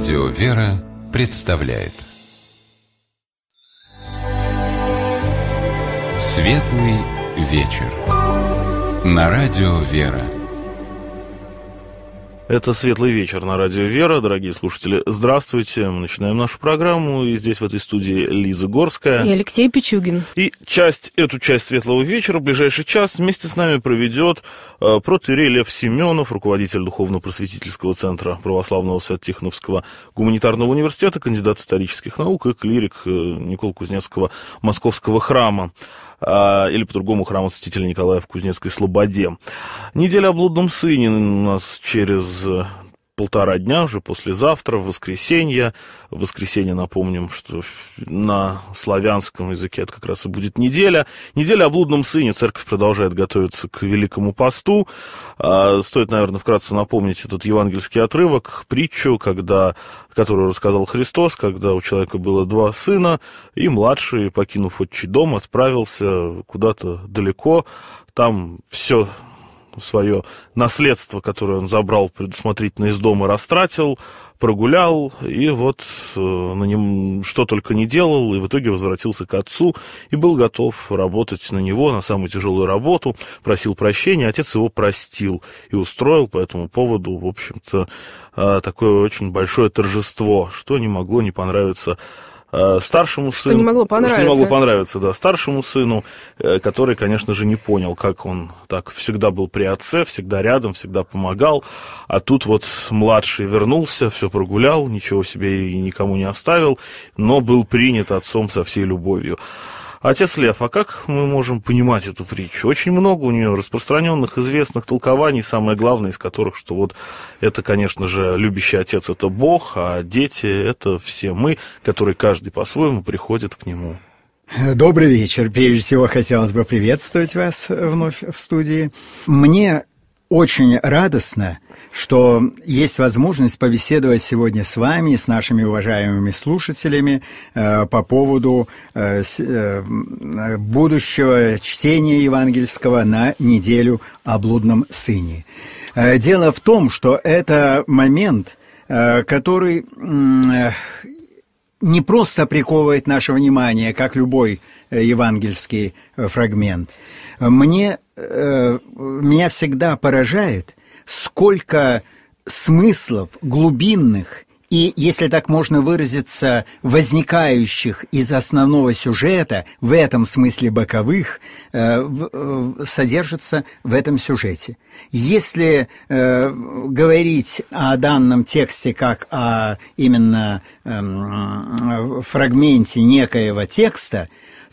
Радио «Вера» представляет Светлый вечер На радио «Вера» Это «Светлый вечер» на радио «Вера». Дорогие слушатели, здравствуйте. Мы начинаем нашу программу. И здесь, в этой студии, Лиза Горская. И Алексей Пичугин. И часть, эту часть «Светлого вечера» в ближайший час вместе с нами проведет э, Лев Семенов, руководитель Духовно-просветительского центра Православного Свят-Тихоновского гуманитарного университета, кандидат исторических наук и клирик э, Никола Кузнецкого Московского храма. А, или по-другому храм Святителя Николая в Кузнецкой Слободе. Неделя о блудном сыне у нас через полтора дня, уже послезавтра, в воскресенье. В воскресенье, напомним, что на славянском языке это как раз и будет неделя. Неделя о блудном сыне. Церковь продолжает готовиться к Великому посту. А, стоит, наверное, вкратце напомнить этот евангельский отрывок, притчу, когда, которую рассказал Христос, когда у человека было два сына, и младший, покинув отчий дом, отправился куда-то далеко. Там все свое наследство, которое он забрал предусмотрительно из дома, растратил, прогулял, и вот э, на нем что только не делал, и в итоге возвратился к отцу и был готов работать на него, на самую тяжелую работу, просил прощения, отец его простил и устроил по этому поводу, в общем-то, э, такое очень большое торжество, что не могло не понравиться Э, старшему сыну... Что не могло понравиться. Что не могло понравиться, да. Старшему сыну, э, который, конечно же, не понял, как он так всегда был при отце, всегда рядом, всегда помогал. А тут вот младший вернулся, все прогулял, ничего себе и никому не оставил, но был принят отцом со всей любовью. Отец Лев, а как мы можем понимать эту притчу? Очень много у нее распространенных, известных толкований, самое главное из которых, что вот это, конечно же, любящий отец – это Бог, а дети – это все мы, которые каждый по-своему приходят к нему. Добрый вечер. Прежде всего, хотелось бы приветствовать вас вновь в студии. Мне очень радостно – что есть возможность побеседовать сегодня с вами, с нашими уважаемыми слушателями э, по поводу э, э, будущего чтения евангельского на неделю о блудном сыне. Дело в том, что это момент, который не просто приковывает наше внимание, как любой евангельский фрагмент. Мне, меня всегда поражает – сколько смыслов глубинных и, если так можно выразиться, возникающих из основного сюжета, в этом смысле боковых, э, в, э, содержится в этом сюжете. Если э, говорить о данном тексте как о именно э, фрагменте некоего текста,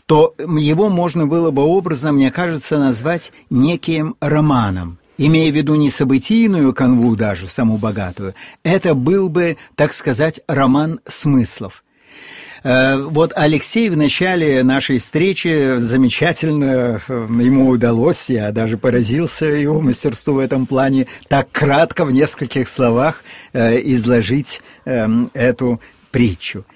то его можно было бы образно, мне кажется, назвать неким романом имея в виду не событийную канву даже, саму богатую, это был бы, так сказать, роман смыслов. Э, вот Алексей в начале нашей встречи замечательно э, ему удалось, я даже поразился его мастерству в этом плане, так кратко в нескольких словах э, изложить эм, эту притчу –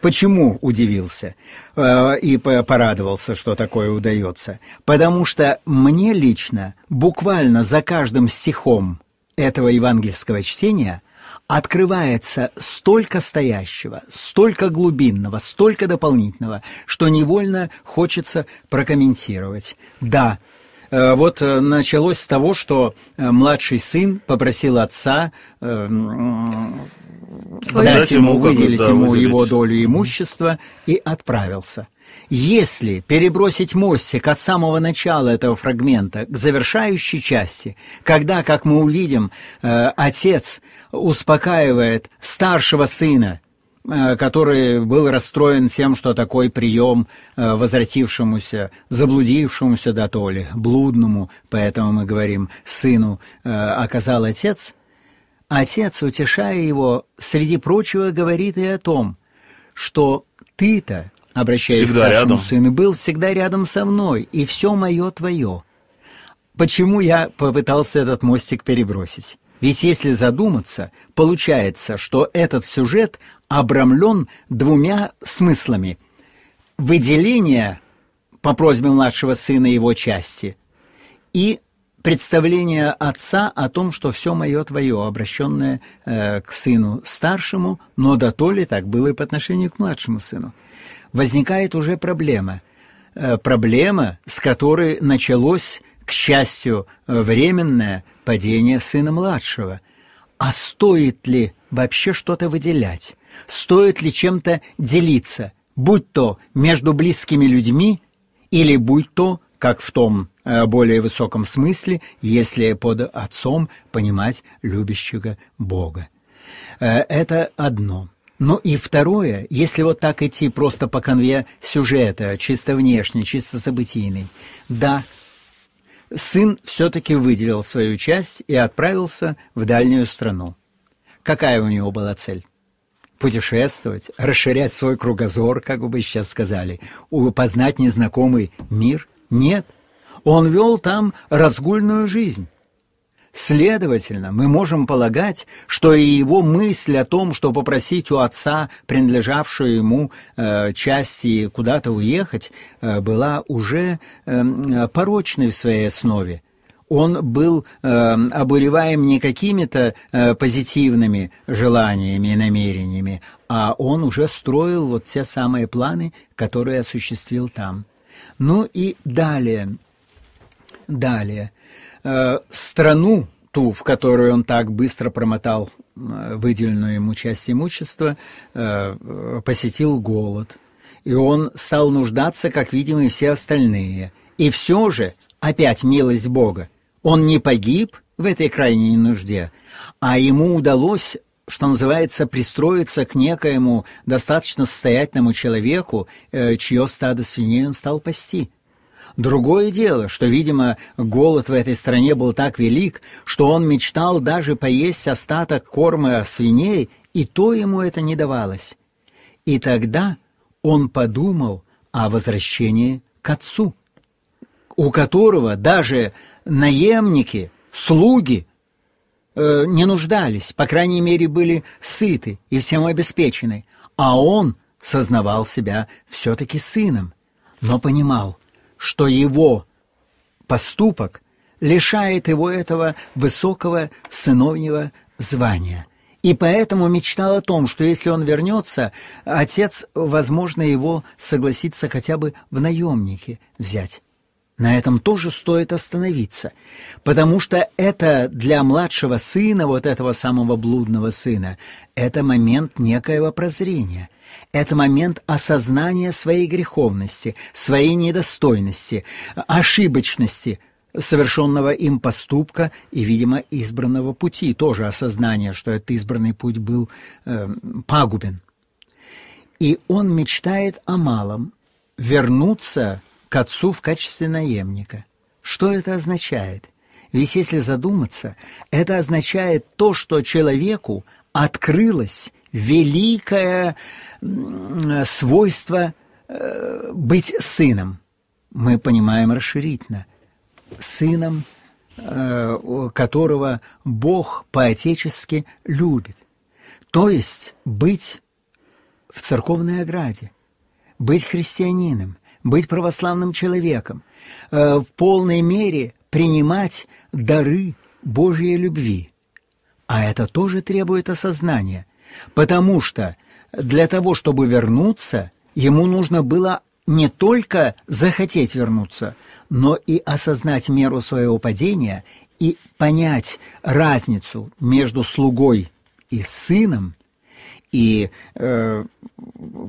Почему удивился э, и порадовался, что такое удается? Потому что мне лично буквально за каждым стихом этого евангельского чтения открывается столько стоящего, столько глубинного, столько дополнительного, что невольно хочется прокомментировать. Да, Э, вот э, началось с того, что э, младший сын попросил отца Свою дать ему, выделить да, ему выделить. его долю имущества и отправился. Если перебросить мостик от самого начала этого фрагмента к завершающей части, когда, как мы увидим, отец успокаивает старшего сына Э, который был расстроен тем, что такой прием э, возвратившемуся, заблудившемуся до да блудному, поэтому мы говорим, сыну э, оказал отец, отец, утешая его, среди прочего говорит и о том, что ты-то, обращаясь всегда к старшему рядом. сыну, был всегда рядом со мной, и все мое твое. Почему я попытался этот мостик перебросить? Ведь если задуматься, получается, что этот сюжет обрамлен двумя смыслами. Выделение по просьбе младшего сына его части и представление отца о том, что все мое твое, обращенное э, к сыну старшему, но до то ли так было и по отношению к младшему сыну. Возникает уже проблема. Э, проблема, с которой началось, к счастью, э, временное падение сына младшего. А стоит ли вообще что-то выделять? Стоит ли чем-то делиться, будь то между близкими людьми или будь то, как в том э, более высоком смысле, если под отцом понимать любящего Бога. Э, это одно. Ну и второе, если вот так идти просто по конве сюжета, чисто внешний, чисто событийный, да, сын все-таки выделил свою часть и отправился в дальнюю страну. Какая у него была цель? путешествовать, расширять свой кругозор, как бы сейчас сказали, познать незнакомый мир. Нет. Он вел там разгульную жизнь. Следовательно, мы можем полагать, что и его мысль о том, что попросить у отца, принадлежавшую ему э, части, куда-то уехать, э, была уже эм, э, порочной в своей основе он был э, обуреваем не какими-то э, позитивными желаниями и намерениями, а он уже строил вот те самые планы, которые осуществил там. Ну и далее, далее, э, страну ту, в которую он так быстро промотал э, выделенную ему часть имущества, э, э, посетил голод. И он стал нуждаться, как, видимо, и все остальные. И все же, опять милость Бога, он не погиб в этой крайней нужде, а ему удалось что называется, пристроиться к некоему достаточно состоятельному человеку, э, чье стадо свиней он стал пасти. Другое дело, что, видимо, голод в этой стране был так велик, что он мечтал даже поесть остаток корма свиней, и то ему это не давалось. И тогда он подумал о возвращении к отцу, у которого даже наемники, слуги э, не нуждались, по крайней мере, были сыты и всем обеспечены, а он сознавал себя все-таки сыном, но понимал, что его поступок лишает его этого высокого сыновнего звания. И поэтому мечтал о том, что если он вернется, отец, возможно, его согласится хотя бы в наемнике взять. На этом тоже стоит остановиться, потому что это для младшего сына, вот этого самого блудного сына, это момент некоего прозрения, это момент осознания своей греховности, своей недостойности, ошибочности совершенного им поступка и, видимо, избранного пути, тоже осознание, что этот избранный путь был э, пагубен. И он мечтает о малом – вернуться к отцу в качестве наемника. Что это означает? Ведь если задуматься, это означает то, что человеку открылось великое свойство э, быть сыном. Мы понимаем расширительно. Сыном, э, которого Бог по-отечески любит. То есть быть в церковной ограде, быть христианином, быть православным человеком, э, в полной мере принимать дары Божьей любви. А это тоже требует осознания, потому что для того, чтобы вернуться, ему нужно было не только захотеть вернуться, но и осознать меру своего падения и понять разницу между слугой и сыном и э,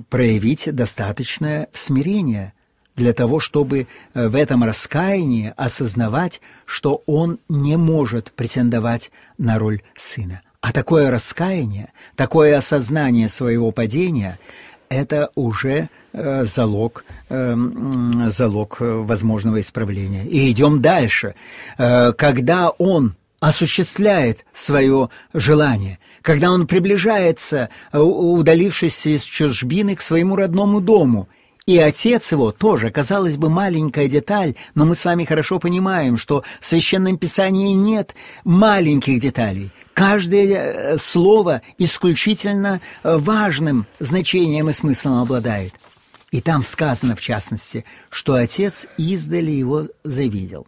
проявить достаточное смирение – для того, чтобы э, в этом раскаянии осознавать, что он не может претендовать на роль сына. А такое раскаяние, такое осознание своего падения – это уже э, залог, эм, э, залог возможного исправления. И идем дальше. Э, когда он осуществляет свое желание, когда он приближается, э, удалившись из чужбины, к своему родному дому – и отец его тоже, казалось бы, маленькая деталь, но мы с вами хорошо понимаем, что в Священном Писании нет маленьких деталей. Каждое э, слово исключительно э, важным значением и смыслом обладает. И там сказано, в частности, что отец издали его завидел.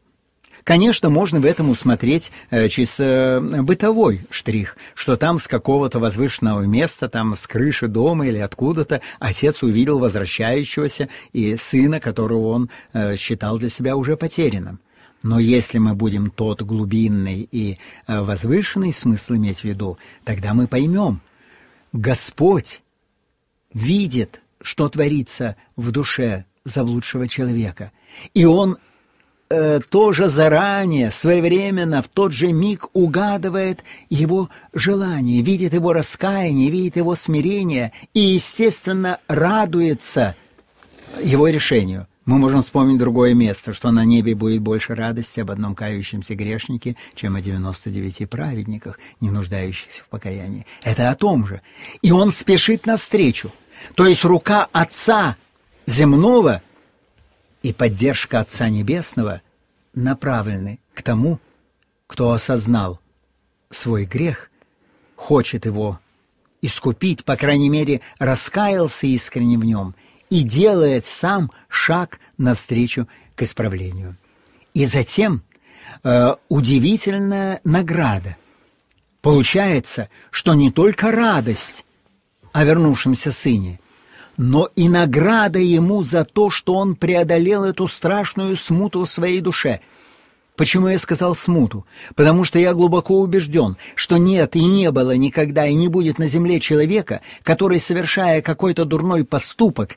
Конечно, можно в этом усмотреть э, чисто э, бытовой штрих, что там с какого-то возвышенного места, там с крыши дома или откуда-то отец увидел возвращающегося и сына, которого он э, считал для себя уже потерянным. Но если мы будем тот глубинный и э, возвышенный смысл иметь в виду, тогда мы поймем, Господь видит, что творится в душе заблудшего человека, и Он э, тоже заранее, своевременно, в тот же миг угадывает его желание, видит его раскаяние, видит его смирение и, естественно, радуется его решению. Мы можем вспомнить другое место, что на небе будет больше радости об одном кающемся грешнике, чем о 99 праведниках, не нуждающихся в покаянии. Это о том же. И он спешит навстречу. То есть рука Отца земного – и поддержка Отца Небесного направлены к тому, кто осознал свой грех, хочет его искупить, по крайней мере, раскаялся искренне в нем и делает сам шаг навстречу к исправлению. И затем э, удивительная награда. Получается, что не только радость о вернувшемся сыне, но и награда ему за то, что он преодолел эту страшную смуту в своей душе. Почему я сказал смуту? Потому что я глубоко убежден, что нет и не было никогда и не будет на земле человека, который, совершая какой-то дурной поступок,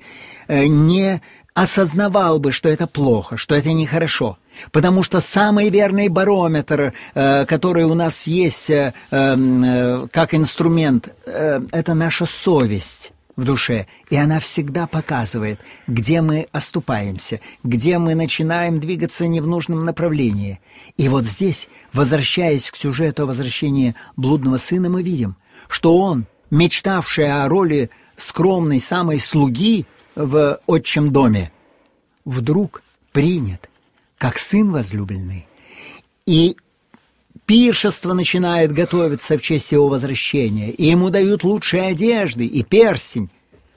э, не осознавал бы, что это плохо, что это нехорошо. Потому что самый верный барометр, э, который у нас есть э, эм, как инструмент, это наша совесть в душе, и она всегда показывает, где мы оступаемся, где мы начинаем двигаться не в нужном направлении. И вот здесь, возвращаясь к сюжету о возвращении блудного сына, мы видим, что он, мечтавший о роли скромной самой слуги в отчим доме, вдруг принят как сын возлюбленный. И пиршество начинает готовиться в честь его возвращения, и ему дают лучшие одежды и перстень.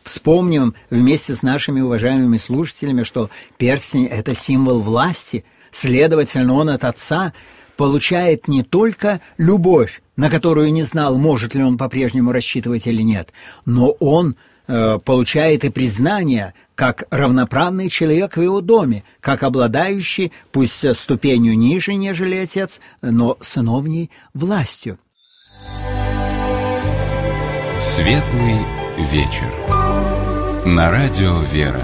Вспомним вместе с нашими уважаемыми слушателями, что перстень – это символ власти, следовательно, он от отца получает не только любовь, на которую не знал, может ли он по-прежнему рассчитывать или нет, но он э, – получает и признание как равноправный человек в его доме, как обладающий, пусть ступенью ниже, нежели отец, но сыновней властью. Светлый вечер. На радио «Вера».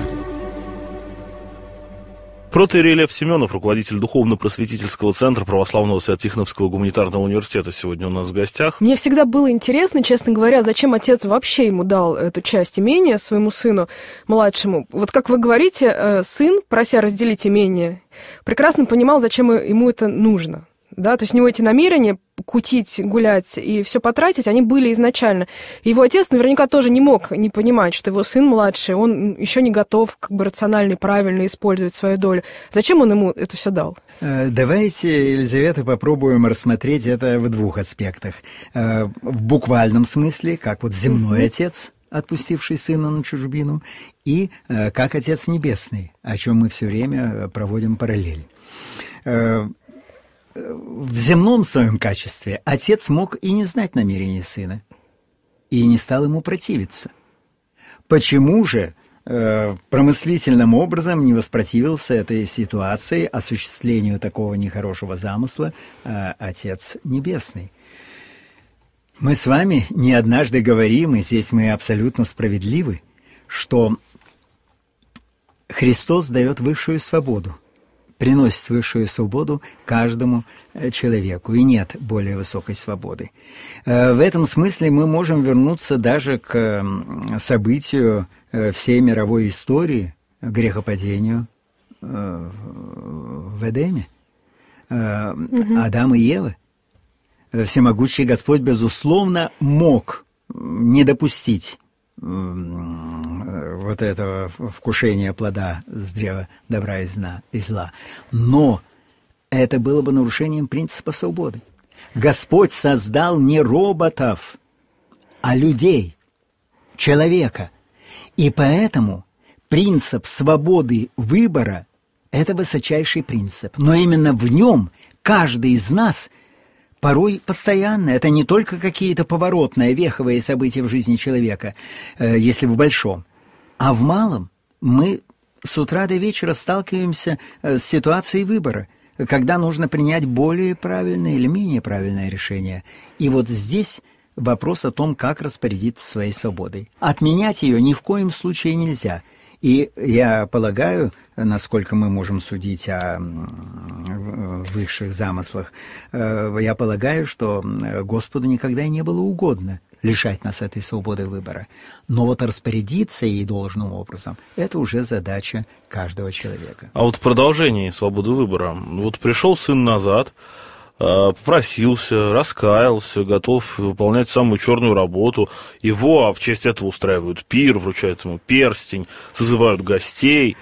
Протер Ильев Семенов, руководитель Духовно-просветительского центра Православного Святихновского гуманитарного университета, сегодня у нас в гостях. Мне всегда было интересно, честно говоря, зачем отец вообще ему дал эту часть имения своему сыну младшему. Вот как вы говорите, э, сын, прося разделить имение, прекрасно понимал, зачем ему это нужно да, то есть у него эти намерения кутить, гулять и все потратить, они были изначально. Его отец наверняка тоже не мог не понимать, что его сын младший, он еще не готов как бы рационально и правильно использовать свою долю. Зачем он ему это все дал? Э, давайте, Елизавета, попробуем рассмотреть это в двух аспектах. Э, в буквальном смысле, как вот земной отец, отпустивший сына на чужбину, и э, как отец небесный, о чем мы все время проводим параллель в земном своем качестве отец мог и не знать намерений сына, и не стал ему противиться. Почему же э, промыслительным образом не воспротивился этой ситуации, осуществлению такого нехорошего замысла э, Отец Небесный? Мы с вами не однажды говорим, и здесь мы абсолютно справедливы, что Христос дает высшую свободу – приносит высшую свободу каждому э, человеку, и нет более высокой свободы. Э, в этом смысле мы можем вернуться даже к событию э, всей мировой истории, грехопадению в Эдеме, угу. Адама и Евы. Всемогущий Господь, безусловно, мог не допустить вот этого вкушения плода с древа добра и, зна, и зла. Но это было бы нарушением принципа свободы. Господь создал не роботов, а людей, человека. И поэтому принцип свободы выбора – это высочайший принцип. Но именно в нем каждый из нас – порой постоянно. Это не только какие-то поворотные, веховые события в жизни человека, э, если в большом. А в малом мы с утра до вечера сталкиваемся э, с ситуацией выбора, когда нужно принять более правильное или менее правильное решение. И вот здесь вопрос о том, как распорядиться своей свободой. Отменять ее ни в коем случае нельзя. И я полагаю, насколько мы можем судить о высших замыслах, э, я полагаю, что Господу никогда не было угодно, лишать нас этой свободы выбора. Но вот распорядиться ей должным образом – это уже задача каждого человека. А вот в продолжении свободы выбора. Вот пришел сын назад, а, попросился, раскаялся, готов выполнять самую черную работу. Его а в честь этого устраивают пир, вручают ему перстень, созывают гостей.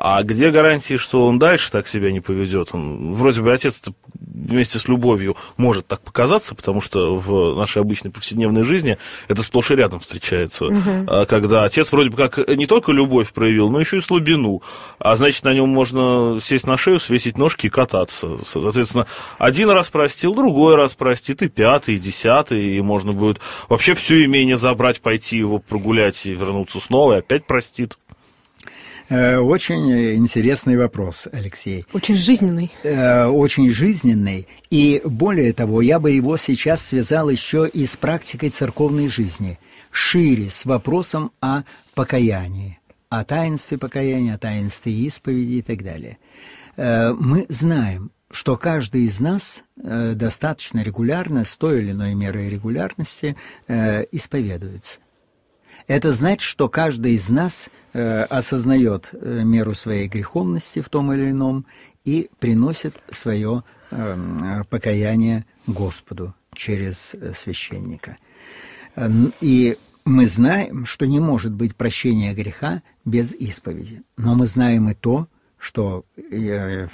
А где гарантии, что он дальше так себя не поведет? Он вроде бы отец вместе с любовью может так показаться, потому что в нашей обычной повседневной жизни это сплошь и рядом встречается. Угу. Когда отец вроде бы как не только любовь проявил, но еще и слабину. А значит, на нем можно сесть на шею, свесить ножки и кататься. Соответственно, один раз простил, другой раз простит, и пятый, и десятый, и можно будет вообще все имение забрать, пойти его прогулять и вернуться снова, и опять простит. Э, очень интересный вопрос, Алексей. Очень жизненный. Э, очень жизненный. И более того, я бы его сейчас связал еще и с практикой церковной жизни, шире, с вопросом о покаянии, о таинстве покаяния, о таинстве исповеди и так далее. Э, мы знаем, что каждый из нас достаточно регулярно, с той или иной мерой регулярности, исповедуется. Это значит, что каждый из нас э, осознает э, меру своей греховности в том или ином и приносит свое э, покаяние Господу через э, священника. И мы знаем, что не может быть прощения греха без исповеди. Но мы знаем и то, что э,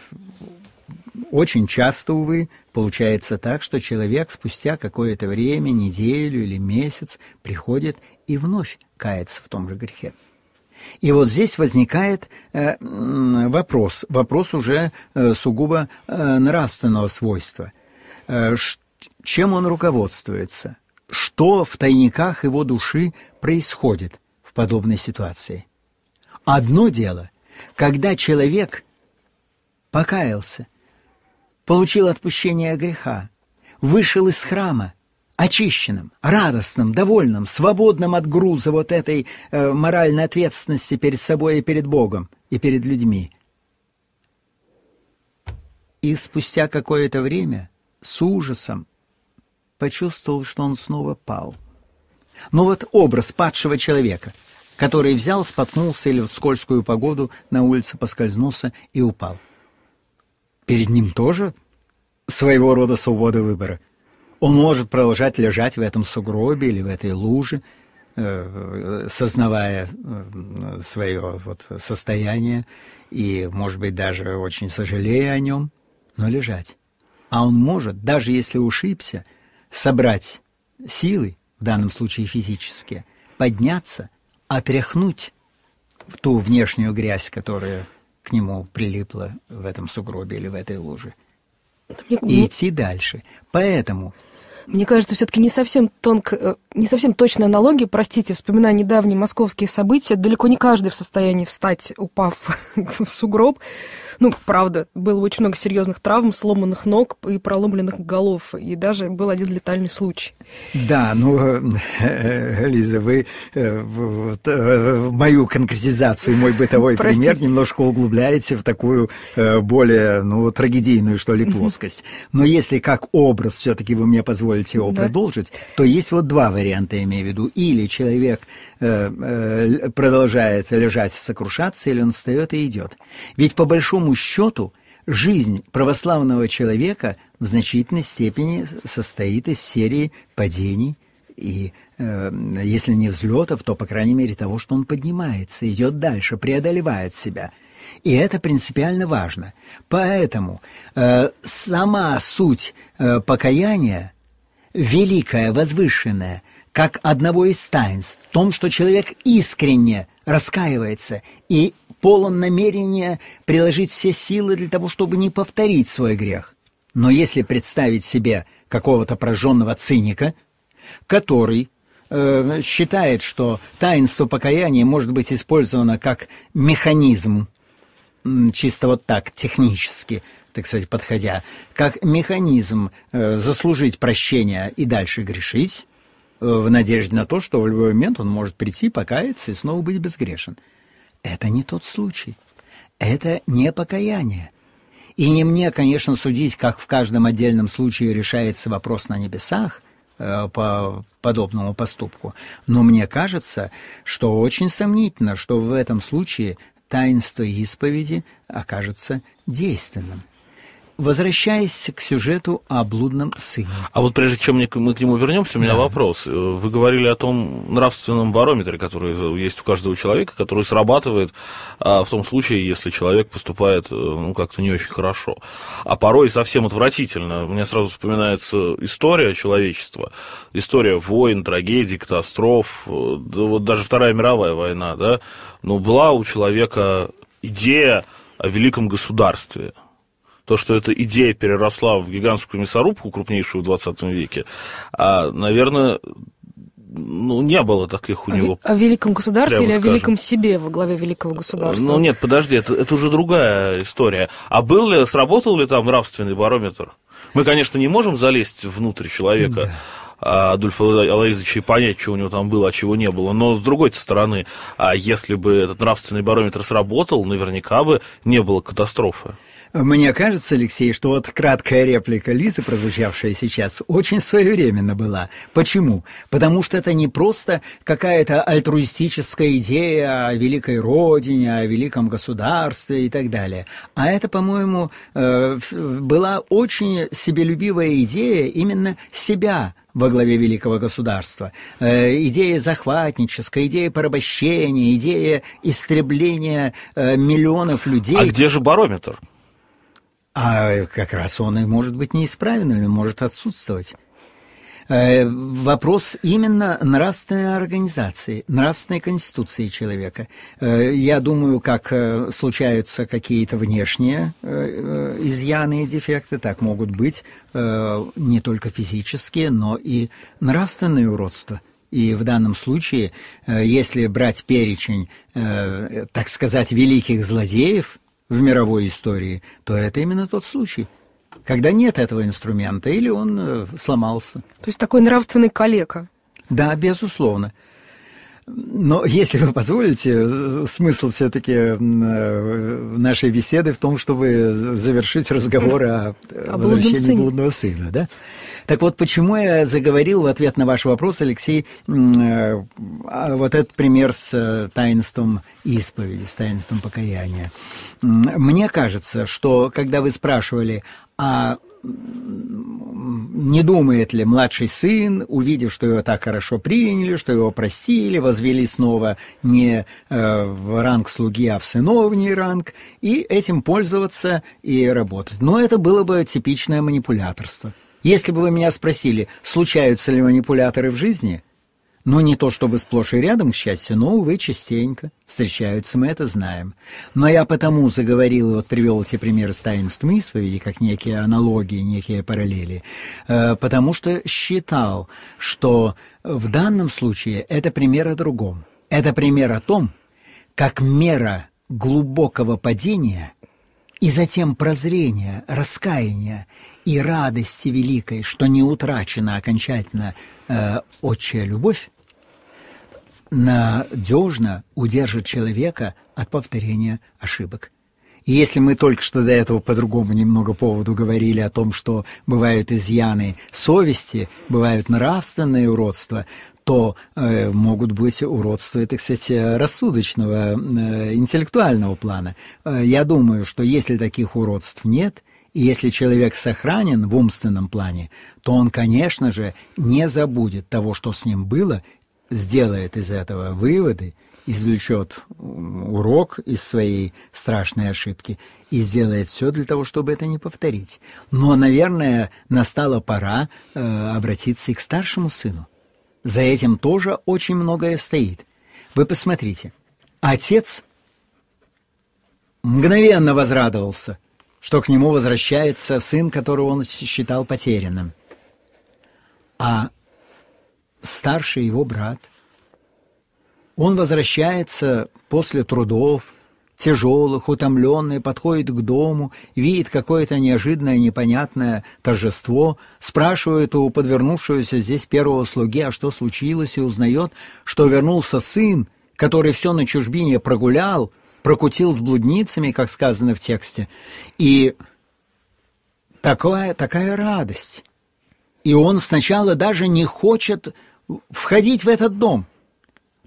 очень часто, увы, получается так, что человек спустя какое-то время, неделю или месяц приходит и вновь кается в том же грехе. И вот здесь возникает э, вопрос, вопрос уже э, сугубо э, нравственного свойства. Э, чем он руководствуется? Что в тайниках его души происходит в подобной ситуации? Одно дело, когда человек покаялся, получил отпущение греха, вышел из храма – очищенным, радостным, довольным, свободным от груза вот этой э, моральной ответственности перед собой и перед Богом, и перед людьми. И спустя какое-то время с ужасом почувствовал, что он снова пал. Но ну вот образ падшего человека, который взял, споткнулся или в скользкую погоду на улице поскользнулся и упал. Перед ним тоже своего рода свобода выбора – он может продолжать лежать в этом сугробе или в этой луже, э, сознавая э, свое вот состояние и, может быть, даже очень сожалея о нем, но лежать. А он может, даже если ушибся, собрать силы, в данном случае физические, подняться, отряхнуть ту внешнюю грязь, которая к нему прилипла в этом сугробе или в этой луже, и идти дальше. Поэтому мне кажется, все-таки не совсем тонко, э, не совсем точная аналогия, простите, вспоминая недавние московские события, далеко не каждый в состоянии встать, упав в сугроб. Ну, правда, было очень много серьезных травм, сломанных ног и проломленных голов, и даже был один летальный случай. Да, ну, э, э, Лиза, вы э, вот, мою конкретизацию, мой бытовой Простите. пример немножко углубляете в такую более, ну, трагедийную, что ли, плоскость. Но если как образ все-таки вы мне позволите его да. продолжить, то есть вот два варианта, я имею в виду. Или человек Э, э, продолжает лежать, сокрушаться, или он встает и идет. Ведь по большому счету жизнь православного человека в значительной степени состоит из серии падений и э, если не взлетов, то, по крайней мере, того, что он поднимается, идет дальше, преодолевает себя. И это принципиально важно. Поэтому э, сама суть э, покаяния, великая, возвышенная, как одного из таинств, в том, что человек искренне раскаивается и полон намерения приложить все силы для того, чтобы не повторить свой грех. Но если представить себе какого-то прожженного циника, который э, считает, что таинство покаяния может быть использовано как механизм, чисто вот так, технически, так сказать, подходя, как механизм э, заслужить прощения и дальше грешить, в надежде на то, что в любой момент он может прийти, покаяться и снова быть безгрешен. Это не тот случай. Это не покаяние. И не мне, конечно, судить, как в каждом отдельном случае решается вопрос на небесах э, по подобному поступку. Но мне кажется, что очень сомнительно, что в этом случае таинство исповеди окажется действенным возвращаясь к сюжету о блудном сыне. А вот прежде чем мы к нему вернемся, у меня да. вопрос. Э, вы говорили о том нравственном барометре, который есть у каждого человека, который срабатывает а, в том случае, если человек поступает э, ну, как-то не очень хорошо. А порой совсем отвратительно. Мне сразу вспоминается история человечества, история войн, трагедий, катастроф, э, да вот даже Вторая мировая война, да, но была у человека идея о великом государстве – то, что эта идея переросла в гигантскую мясорубку, крупнейшую в 20 веке, а, наверное, ну, не было таких у него. О великом государстве или скажем. о великом себе во главе великого э, государства? Ну, нет, подожди, это, это уже другая история. А был ли, сработал ли там нравственный барометр? Мы, конечно, не можем залезть внутрь человека, да. А, Адольфа Алаизовича и понять, что у него там было, а чего не было. Но с другой стороны, а если бы этот нравственный барометр сработал, наверняка бы не было катастрофы. Мне кажется, Алексей, что вот краткая реплика Лизы, прозвучавшая сейчас, очень своевременно была. Почему? Потому что это не просто какая-то альтруистическая идея о великой родине, о великом государстве и так далее. А это, по-моему, э, была очень себелюбивая идея именно себя во главе великого государства. Э, идея захватническая, идея порабощения, идея истребления э, миллионов людей. А где же барометр? А как раз он и может быть неисправен или может отсутствовать. Э, вопрос именно нравственной организации, нравственной конституции человека. Э, я думаю, как э, случаются какие-то внешние изъяны и дефекты, так могут быть не только физические, но и нравственные уродства. И в данном случае, если брать перечень, так сказать, великих злодеев – в мировой истории, то это именно тот случай, когда нет этого инструмента, или он э, сломался. То есть такой нравственный калека. Да, безусловно. Но если вы позволите, э, смысл все-таки э, нашей беседы в том, чтобы завершить разговор о, о возвращении сыне. блудного сына. Да? Так вот, почему я заговорил в ответ на ваш вопрос, Алексей, а вот этот пример с таинством исповеди, с таинством покаяния. Мне кажется, что когда вы спрашивали, а не думает ли младший сын, увидев, что его так хорошо приняли, что его простили, возвели снова не э, в ранг слуги, а в сыновний ранг, и этим пользоваться и работать. Но это было бы типичное манипуляторство. Если бы вы меня спросили, случаются ли манипуляторы в жизни – но не то чтобы сплошь и рядом, к счастью, но, увы, частенько. Встречаются, мы это знаем. Но я потому заговорил и вот привел эти примеры с таинством исповеди, как некие аналогии, некие параллели, э, потому что считал, что в данном случае это пример о другом. Это пример о том, как мера глубокого падения и затем прозрения, раскаяния и радости великой, что не утрачена окончательно э, отчая любовь, надежно удержит человека от повторения ошибок. И если мы только что до этого по другому немного поводу говорили о том, что бывают изъяны совести, бывают нравственные уродства, то э, могут быть уродства, так сказать, рассудочного, э, интеллектуального плана. Э, я думаю, что если таких уродств нет, и если человек сохранен в умственном плане, то он, конечно же, не забудет того, что с ним было, сделает из этого выводы, извлечет урок из своей страшной ошибки и сделает все для того, чтобы это не повторить. Но, наверное, настала пора э, обратиться и к старшему сыну. За этим тоже очень многое стоит. Вы посмотрите, отец мгновенно возрадовался, что к нему возвращается сын, которого он считал потерянным. А старший его брат. Он возвращается после трудов, тяжелых, утомленный, подходит к дому, видит какое-то неожиданное, непонятное торжество, спрашивает у подвернувшегося здесь первого слуги, а что случилось, и узнает, что вернулся сын, который все на чужбине прогулял, прокутил с блудницами, как сказано в тексте, и такая, такая радость. И он сначала даже не хочет входить в этот дом.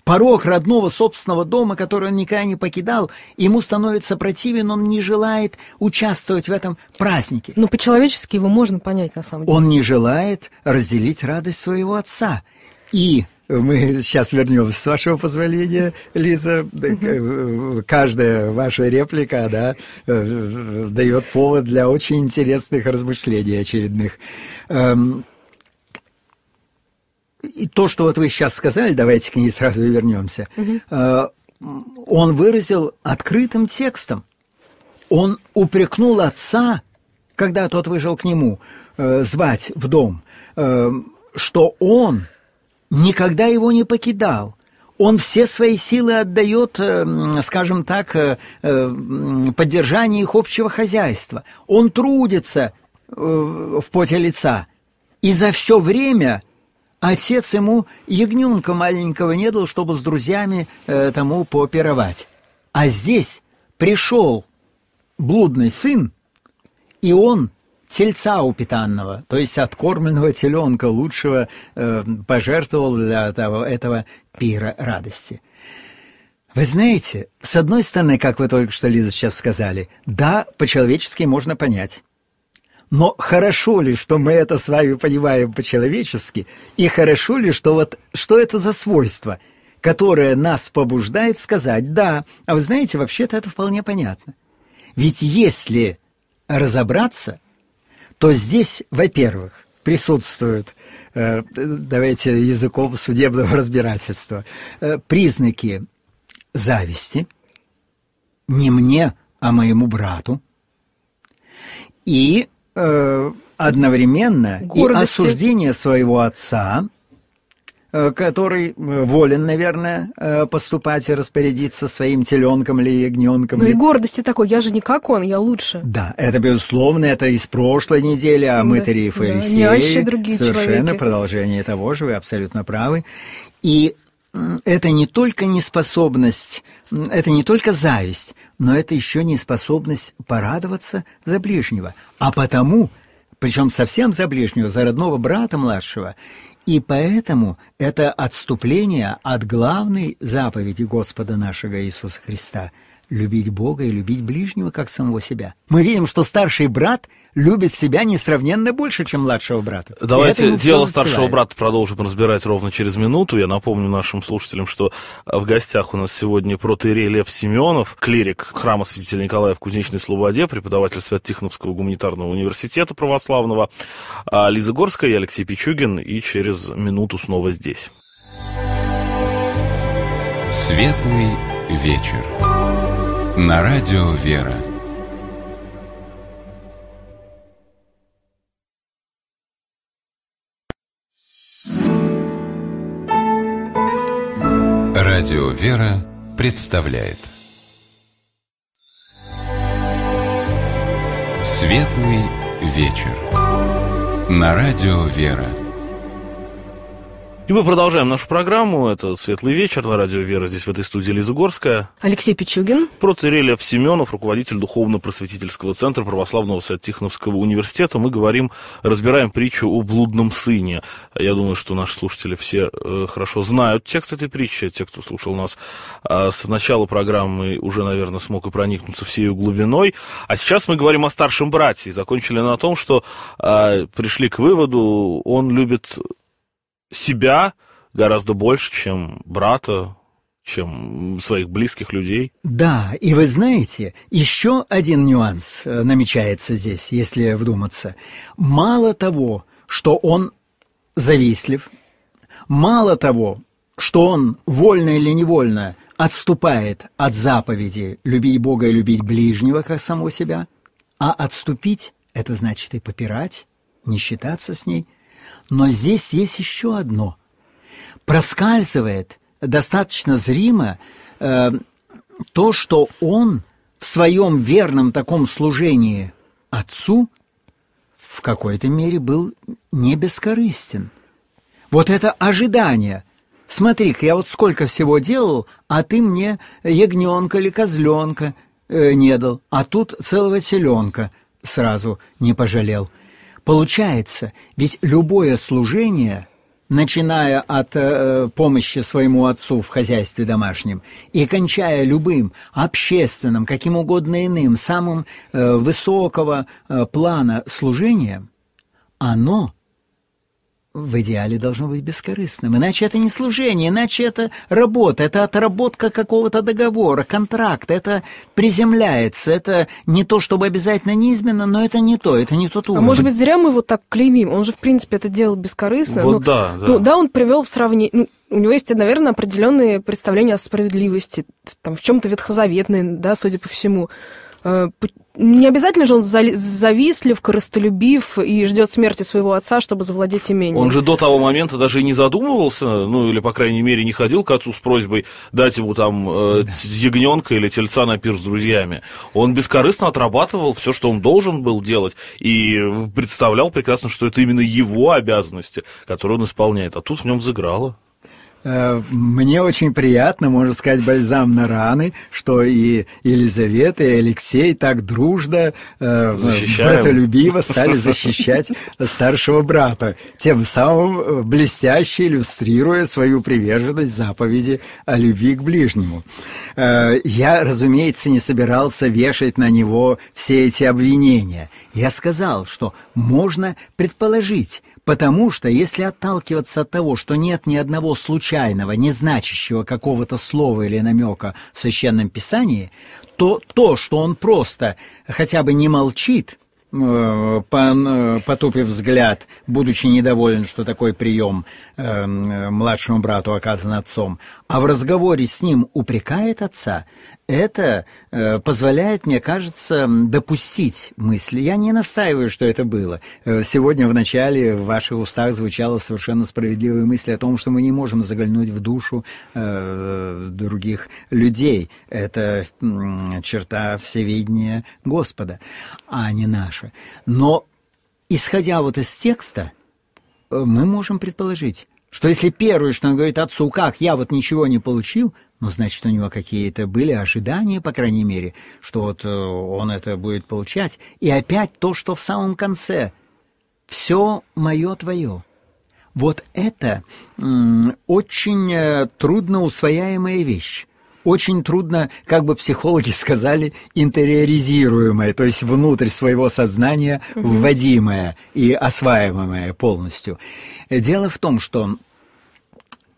Порог родного собственного дома, который он никогда не покидал, ему становится противен, он не желает участвовать в этом празднике. Но ну, по-человечески его можно понять, на самом деле. Он не желает разделить радость своего отца. И мы сейчас вернемся, с вашего позволения, Лиза. Э, каждая ваша реплика да, э, дает повод для очень интересных размышлений очередных. Эм, и то, что вот вы сейчас сказали, давайте к ней сразу вернемся, угу. он выразил открытым текстом. Он упрекнул отца, когда тот вышел к нему э, звать в дом, э, что он никогда его не покидал, он все свои силы отдает, скажем так, поддержанию их общего хозяйства. Он трудится в поте лица. И за все время Отец ему ягненка маленького не дал, чтобы с друзьями э, тому попировать. А здесь пришел блудный сын, и он тельца упитанного, то есть откормленного теленка лучшего, э, пожертвовал для того, этого пира радости. Вы знаете, с одной стороны, как вы только что, Лиза, сейчас сказали, да, по-человечески можно понять. Но хорошо ли, что мы это с вами понимаем по-человечески, и хорошо ли, что вот что это за свойство, которое нас побуждает сказать «да», а вы знаете, вообще-то это вполне понятно. Ведь если разобраться, то здесь, во-первых, присутствуют, э, давайте языком судебного разбирательства, э, признаки зависти не мне, а моему брату, и Э, одновременно Гордости. и осуждение своего отца, э, который э, волен, наверное, поступать и распорядиться своим теленком или ягненком. Ну и гордости такой, я же не как он, я лучше. Да, это безусловно, это из прошлой недели, а да, мытари и фарисеи. Да, не другие Совершенно человеки. продолжение того же, вы абсолютно правы. И это не только неспособность, это не только зависть, но это еще не способность порадоваться за ближнего, а потому, причем совсем за ближнего, за родного брата младшего, и поэтому это отступление от главной заповеди Господа нашего Иисуса Христа – любить Бога и любить ближнего, как самого себя. Мы видим, что старший брат любит себя несравненно больше, чем младшего брата. Давайте дело старшего брата продолжим разбирать ровно через минуту. Я напомню нашим слушателям, что э, в гостях у нас сегодня протеерей Лев Семенов, клирик храма святителя Николая в Кузнечной Слободе, преподаватель Свят-Тихоновского гуманитарного университета православного, а Лиза Горская и Алексей Пичугин. И через минуту снова здесь. Светлый вечер на радио «Вера». Радио «Вера» представляет Светлый вечер на радио «Вера» И мы продолжаем нашу программу. Это «Светлый вечер» на радио «Вера». Здесь в этой студии Лиза Горская. Алексей Пичугин. Протырелев Семенов, руководитель Духовно-просветительского центра Православного Святотихновского университета. Мы говорим, разбираем притчу о блудном сыне. Я думаю, что наши слушатели все э, хорошо знают текст этой притчи. Те, кто слушал нас э, с начала программы, уже, наверное, смог и проникнуться всей ее глубиной. А сейчас мы говорим о старшем брате. И закончили на том, что э, пришли к выводу, он любит себя гораздо больше, чем брата, чем своих близких людей. Да, и вы знаете, еще один нюанс э, намечается здесь, если вдуматься. Мало того, что он завистлив, мало того, что он вольно или невольно отступает от заповеди «любить Бога и любить ближнего, как самого себя», а отступить – это значит и попирать, не считаться с ней – но здесь есть еще одно. Проскальзывает достаточно зримо э, то, что он в своем верном таком служении отцу в какой-то мере был не бескорыстен. Вот это ожидание. Смотри-ка, я вот сколько всего делал, а ты мне ягненка или козленка э, не дал, а тут целого теленка сразу не пожалел – Получается, ведь любое служение, начиная от э, помощи своему отцу в хозяйстве домашнем и кончая любым общественным, каким угодно иным, самым э, высокого э, плана служением, оно – в идеале должно быть бескорыстным, иначе это не служение, иначе это работа, это отработка какого-то договора, контракта, это приземляется, это не то, чтобы обязательно неизменно, но это не то, это не тот а уровень. А может быть, зря мы его так клеймим, он же, в принципе, это делал бескорыстно. Вот ну, да, ну да. Ну, да, он привел в сравнение, ну, у него есть, наверное, определенные представления о справедливости, там, в чем-то ветхозаветные, да, судя по всему. Э, не обязательно же он завистлив, корыстолюбив и ждет смерти своего отца, чтобы завладеть имением. Он же до того момента даже и не задумывался, ну или, по крайней мере, не ходил к отцу с просьбой дать ему там э, ягненка или тельца на пир с друзьями. Он бескорыстно отрабатывал все, что он должен был делать, и представлял прекрасно, что это именно его обязанности, которые он исполняет. А тут в нем взыграло. Э, мне очень приятно, можно сказать, бальзам на раны, что и Елизавета, и Алексей так дружно, э, Защищаем. братолюбиво стали защищать старшего брата, тем самым э, блестяще иллюстрируя свою приверженность заповеди о любви к ближнему. Я, разумеется, не собирался вешать на него все эти обвинения. Я сказал, что можно предположить, Потому что если отталкиваться от того, что нет ни одного случайного, незначащего какого-то слова или намека в Священном Писании, то то, что он просто хотя бы не молчит, э, э, потупив взгляд, будучи недоволен, что такой прием Эм, младшему брату оказан отцом, а в разговоре с ним упрекает отца, это э, позволяет, мне кажется, допустить мысли. Я не настаиваю, что это было. Э, сегодня в начале в ваших устах звучала совершенно справедливая мысль о том, что мы не можем заглянуть в душу э, других людей. Это э, черта всеведения Господа, а не наша. Но исходя вот из текста, Э, мы можем предположить, что если первое, что он говорит отцу, как я вот ничего не получил, ну, значит, у него какие-то были ожидания, по крайней мере, что вот э, он это будет получать. И опять то, что в самом конце. Все мое твое. Вот это очень э, трудно усвояемая вещь очень трудно, как бы психологи сказали, интериоризируемое, то есть внутрь своего сознания вводимое и осваиваемое полностью. Дело в том, что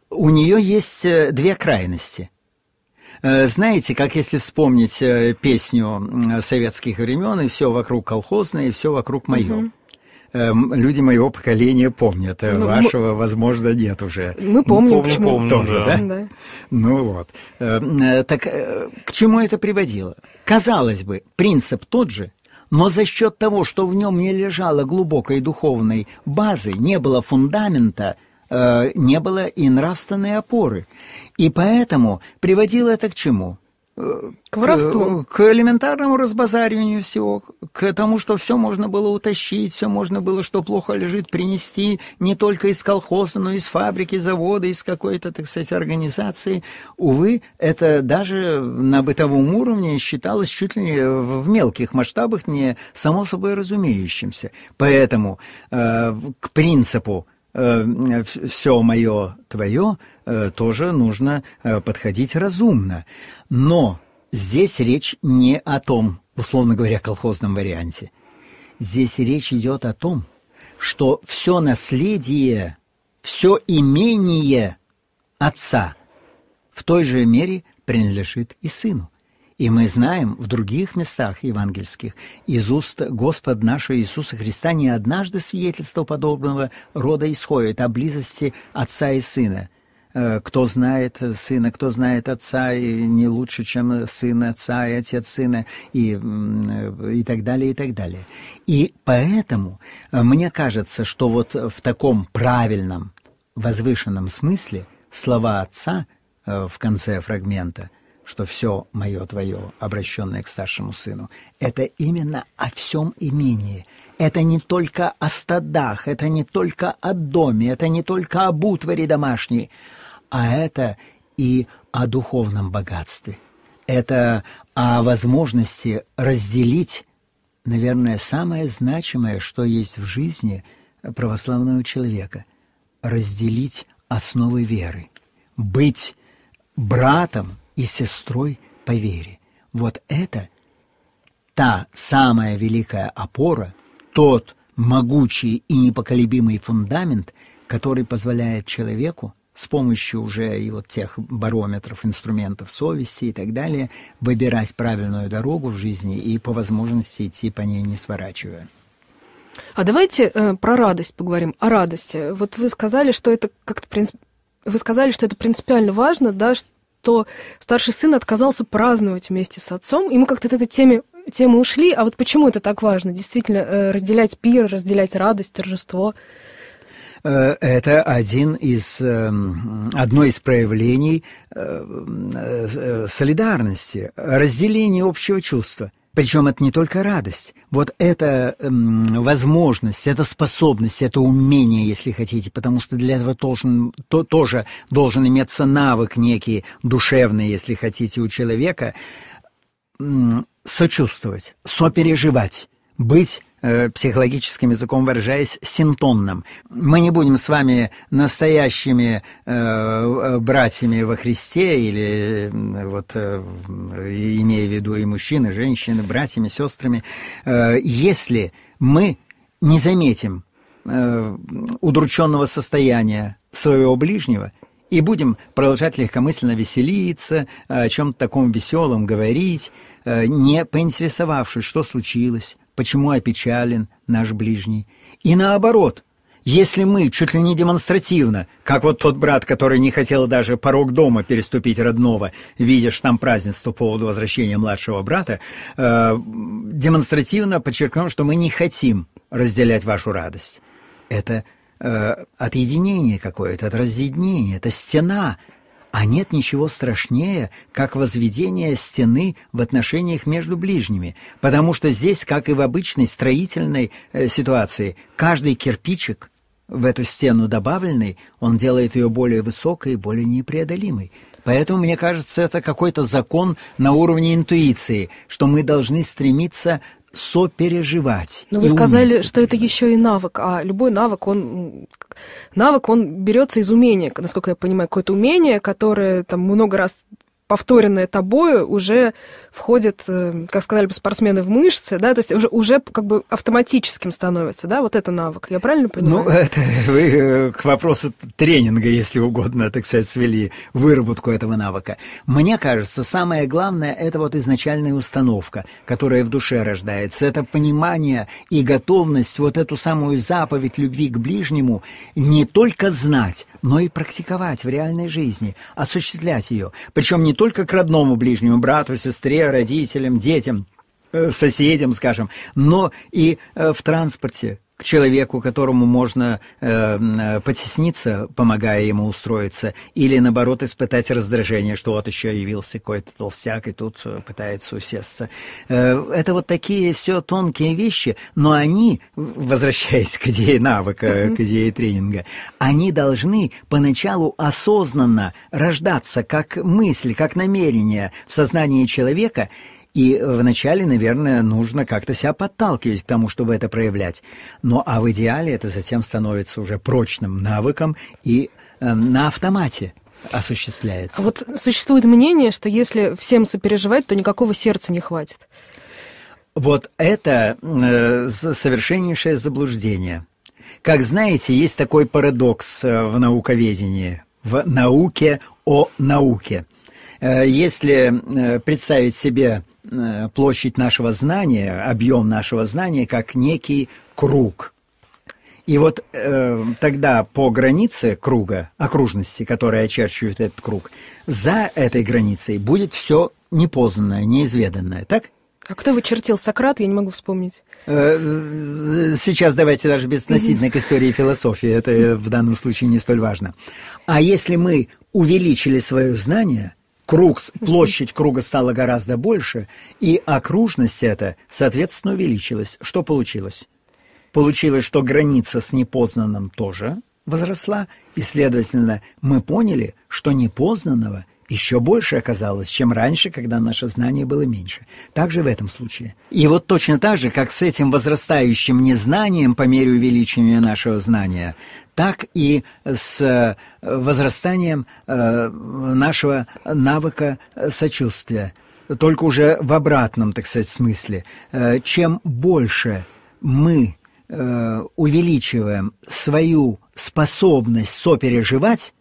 у нее есть э, две крайности э, – знаете, как если вспомнить э, песню советских времен, и все вокруг колхозное, и все вокруг мое. Угу. Эм, люди моего поколения помнят, э, ну, вашего, мы... возможно, нет уже. Мы помним, помним помню, почему. Помню, Тоже, да? Да? да. Ну вот. Эм, э, так э, к чему это приводило? Казалось бы, принцип тот же, но за счет того, что в нем не лежало глубокой духовной базы, не было фундамента, не было и нравственной опоры. И поэтому приводило это к чему? К воровству? К, э, к элементарному разбазариванию всего, к тому, что все можно было утащить, все можно было, что плохо лежит, принести не только из колхоза, но и из фабрики, завода, из какой-то, так сказать, организации. Увы, это даже на бытовом уровне считалось чуть ли не в мелких масштабах не само собой разумеющимся. Поэтому э, к принципу Э, все мое твое, э, тоже нужно э, подходить разумно. Но здесь речь не о том, условно говоря, колхозном варианте. Здесь речь идет о том, что все наследие, все имение отца в той же мере принадлежит и сыну. И мы знаем в других местах евангельских из уст Господа нашего Иисуса Христа не однажды свидетельство подобного рода исходит о близости Отца и Сына. Э, кто знает сына, кто знает отца, и не лучше, чем сын отца и отец сына, и, и так далее, и так далее. И поэтому э, мне кажется, что вот в таком правильном, возвышенном смысле слова отца э, в конце фрагмента – что все мое твое, обращенное к старшему сыну, это именно о всем имении. Это не только о стадах, это не только о доме, это не только об утвари домашней, а это и о духовном богатстве. Это о возможности разделить, наверное, самое значимое, что есть в жизни православного человека – разделить основы веры, быть братом и сестрой по вере. Вот это та самая великая опора, тот могучий и непоколебимый фундамент, который позволяет человеку с помощью уже и вот тех барометров, инструментов совести и так далее, выбирать правильную дорогу в жизни и по возможности идти по ней не сворачивая. А давайте э, про радость поговорим, о радости. Вот вы сказали, что это как-то принцип... вы сказали, что это принципиально важно, да, то старший сын отказался праздновать вместе с отцом, и мы как-то от этой темы, темы ушли. А вот почему это так важно? Действительно, э, разделять пир, разделять радость, торжество. Э, это один из, эм, одно из проявлений э, солидарности, разделения общего чувства – причем это не только радость. Вот это эм, возможность, это способность, это умение, если хотите, потому что для этого должен, то, тоже должен иметься навык некий душевный, если хотите, у человека эм, сочувствовать, сопереживать, быть Э, психологическим языком выражаясь, синтонным. Мы не будем с вами настоящими э, э братьями во Христе или э, вот э, имея в виду и мужчины, и женщин, братьями, сестрами, э, если мы не заметим э, удрученного состояния своего ближнего и будем продолжать легкомысленно веселиться, о чем-то таком веселом говорить, не поинтересовавшись, что случилось, почему опечален наш ближний. И наоборот, если мы чуть ли не демонстративно, как вот тот брат, который не хотел даже порог дома переступить родного, видя там празднество по поводу возвращения младшего брата, э, демонстративно подчеркнем, что мы не хотим разделять вашу радость. Это э, отъединение какое-то, это разъединение, это стена – а нет ничего страшнее, как возведение стены в отношениях между ближними, потому что здесь, как и в обычной строительной э, ситуации, каждый кирпичик в эту стену добавленный, он делает ее более высокой и более непреодолимой. Поэтому, мне кажется, это какой-то закон на уровне интуиции, что мы должны стремиться сопереживать. Но вы сказали, что это еще и навык, а любой навык, он навык, он берется из умения, насколько я понимаю, какое-то умение, которое там много раз повторенное тобою уже входит, э, как сказали бы спортсмены, в мышцы, да, то есть уже, уже как бы автоматическим становится, да, вот это навык, я правильно ну, понимаю? Ну, это вы э, к вопросу тренинга, если угодно, так сказать, свели выработку этого навыка. Мне кажется, самое главное – это вот изначальная установка, которая в душе рождается, это понимание и готовность вот эту самую заповедь любви к ближнему не только знать, но и практиковать в реальной жизни, осуществлять ее, причем не только к родному ближнему, брату, сестре, родителям, детям, э, соседям, скажем, но и э, в транспорте, к человеку, которому можно э, э, потесниться, помогая ему устроиться, или, наоборот, испытать раздражение, что вот еще явился какой-то толстяк и тут э, пытается усесться. Э, это вот такие все тонкие вещи, но они, возвращаясь к идее навыка, к идее тренинга, они должны поначалу осознанно рождаться как мысль, как намерение в сознании человека – и вначале, наверное, нужно как-то себя подталкивать к тому, чтобы это проявлять. Но а в идеале это затем становится уже прочным навыком и э, на автомате осуществляется. А вот существует мнение, что если всем сопереживать, то никакого сердца не хватит. Вот это э, совершеннейшее заблуждение. Как знаете, есть такой парадокс э, в науковедении, в науке о науке. Э, если э, представить себе Э, площадь нашего знания, объем нашего знания как некий круг. И вот э, тогда по границе круга, окружности, которая очерчивает этот круг, за этой границей будет все непознанное, неизведанное, так? А кто вычертил Сократ, я не могу вспомнить. Э, э, сейчас давайте даже безотносительно к истории философии, это в данном случае не столь важно. А если мы увеличили свое знание, круг, площадь круга стала гораздо больше, и окружность эта, соответственно, увеличилась. Что получилось? Получилось, что граница с непознанным тоже возросла, и, следовательно, мы поняли, что непознанного еще больше оказалось, чем раньше, когда наше знание было меньше. Так же в этом случае. И вот точно так же, как с этим возрастающим незнанием по мере увеличения нашего знания, так и с э, возрастанием э, нашего навыка сочувствия. Только уже в обратном, так сказать, смысле. Э, чем больше мы увеличиваем свою способность сопереживать,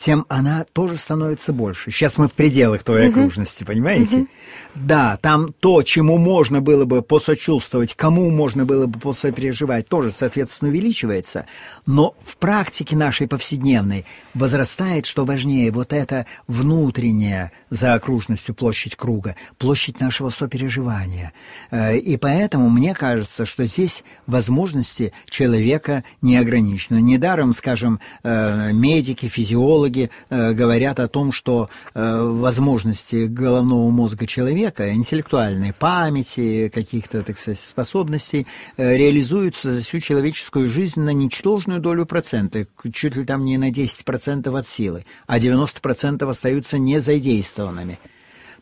тем она тоже становится больше. Сейчас мы в пределах твоей uh-huh. окружности, понимаете? Uh-huh. Да, там то, чему можно было бы посочувствовать, кому можно было бы посопереживать, тоже, соответственно, увеличивается. Но в практике нашей повседневной возрастает, что важнее, вот это внутренняя за окружностью площадь круга, площадь нашего сопереживания. Э, и поэтому мне кажется, что здесь возможности человека не ограничены. Недаром, скажем, э, медики, физиологи, психологи э, говорят о том, что э, возможности головного мозга человека, интеллектуальной памяти, каких-то, так сказать, способностей э, реализуются за всю человеческую жизнь на ничтожную долю процента, чуть ли там не на 10% от силы, а 90% остаются незадействованными.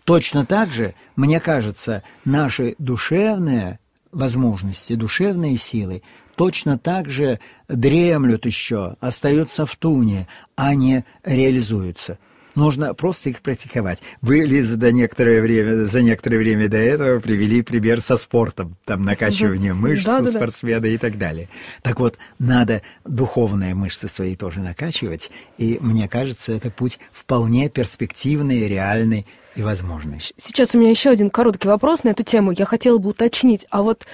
Точно так же, мне кажется, наши душевные возможности, душевные силы точно так же дремлют еще, остаются в туне, а не реализуются. Нужно просто их практиковать. Вы, Лиза, до некоторое время, за некоторое время до этого привели пример со спортом, там накачивание мышц у спортсмена и так далее. Так вот, надо духовные мышцы свои тоже накачивать, и мне кажется, это путь вполне перспективный, реальный и возможность. Сейчас у меня еще один короткий вопрос на эту тему. Я хотела бы уточнить, а вот